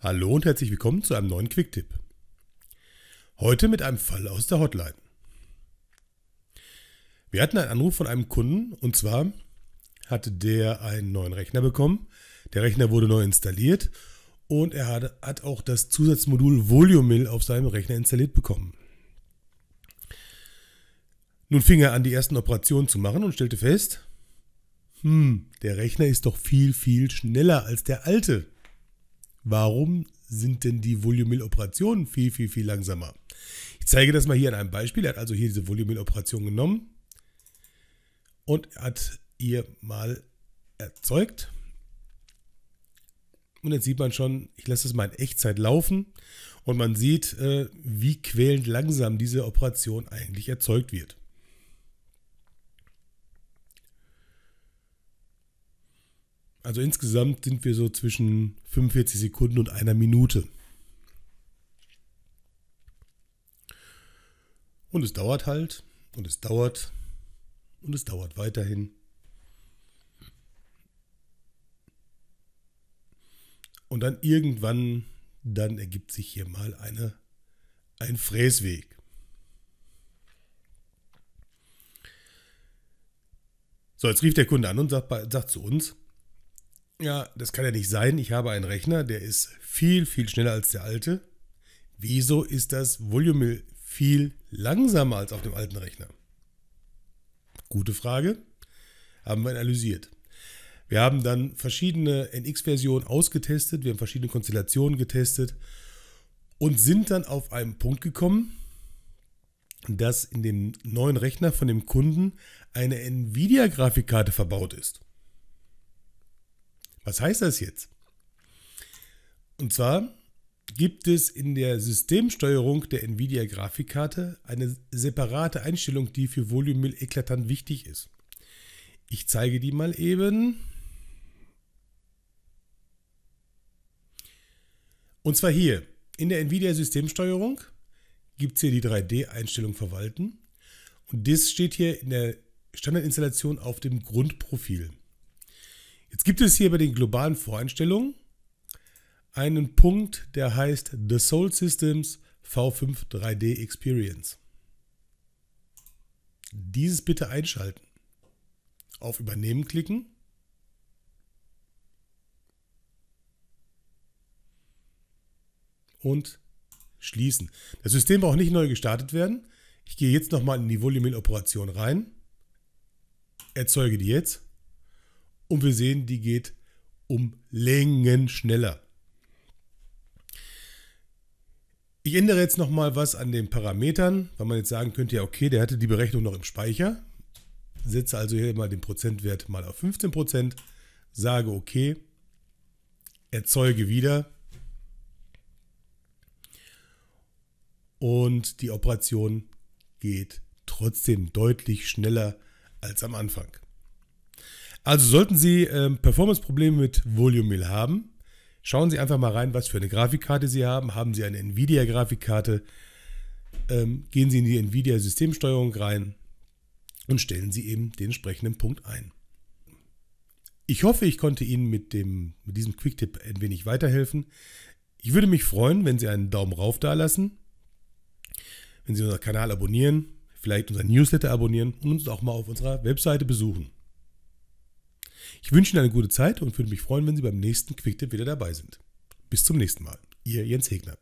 Hallo und herzlich willkommen zu einem neuen Quicktip. Heute mit einem Fall aus der Hotline. Wir hatten einen Anruf von einem Kunden und zwar hatte der einen neuen Rechner bekommen. Der Rechner wurde neu installiert und er hat, auch das Zusatzmodul Volumil auf seinem Rechner installiert bekommen. Nun fing er an, die ersten Operationen zu machen und stellte fest, hm, der Rechner ist doch viel, viel schneller als der alte. Warum sind denn die volumil operationen viel, viel, viel langsamer? Ich zeige das mal hier an einem Beispiel. Er hat also hier diese volumil operation genommen und hat ihr mal erzeugt. Und jetzt sieht man schon, ich lasse das mal in Echtzeit laufen und man sieht, äh, wie quälend langsam diese Operation eigentlich erzeugt wird. Also insgesamt sind wir so zwischen 45 Sekunden und einer Minute. Und es dauert halt und es dauert und es dauert weiterhin. Und dann irgendwann, dann ergibt sich hier mal eine, ein Fräsweg. So, jetzt rief der Kunde an und sagt, sagt zu uns, ja, das kann ja nicht sein. Ich habe einen Rechner, der ist viel, viel schneller als der alte. Wieso ist das Volume viel langsamer als auf dem alten Rechner? Gute Frage. Haben wir analysiert. Wir haben dann verschiedene NX-Versionen ausgetestet, wir haben verschiedene Konstellationen getestet und sind dann auf einen Punkt gekommen, dass in dem neuen Rechner von dem Kunden eine Nvidia-Grafikkarte verbaut ist. Was heißt das jetzt? Und zwar gibt es in der Systemsteuerung der Nvidia-Grafikkarte eine separate Einstellung, die für Volume Mill eklatant wichtig ist. Ich zeige die mal eben. Und zwar hier in der Nvidia Systemsteuerung gibt es hier die 3D-Einstellung verwalten. Und das steht hier in der Standardinstallation auf dem Grundprofil. Jetzt gibt es hier bei den globalen Voreinstellungen einen Punkt, der heißt The Soul Systems V5 3D Experience. Dieses bitte einschalten. Auf Übernehmen klicken. Und schließen. Das System braucht nicht neu gestartet werden. Ich gehe jetzt nochmal in die Volumin-Operation rein. Erzeuge die jetzt. Und wir sehen, die geht um Längen schneller. Ich ändere jetzt nochmal was an den Parametern, weil man jetzt sagen könnte, ja okay, der hatte die Berechnung noch im Speicher. Setze also hier mal den Prozentwert mal auf 15%, sage okay, erzeuge wieder und die Operation geht trotzdem deutlich schneller als am Anfang. Also sollten Sie ähm, Performance-Probleme mit Volume haben, schauen Sie einfach mal rein, was für eine Grafikkarte Sie haben. Haben Sie eine Nvidia-Grafikkarte? Ähm, gehen Sie in die Nvidia-Systemsteuerung rein und stellen Sie eben den entsprechenden Punkt ein. Ich hoffe, ich konnte Ihnen mit, dem, mit diesem Quick-Tipp ein wenig weiterhelfen. Ich würde mich freuen, wenn Sie einen Daumen rauf da lassen, wenn Sie unseren Kanal abonnieren, vielleicht unseren Newsletter abonnieren und uns auch mal auf unserer Webseite besuchen. Ich wünsche Ihnen eine gute Zeit und würde mich freuen, wenn Sie beim nächsten Quicktip wieder dabei sind. Bis zum nächsten Mal. Ihr Jens Hegner.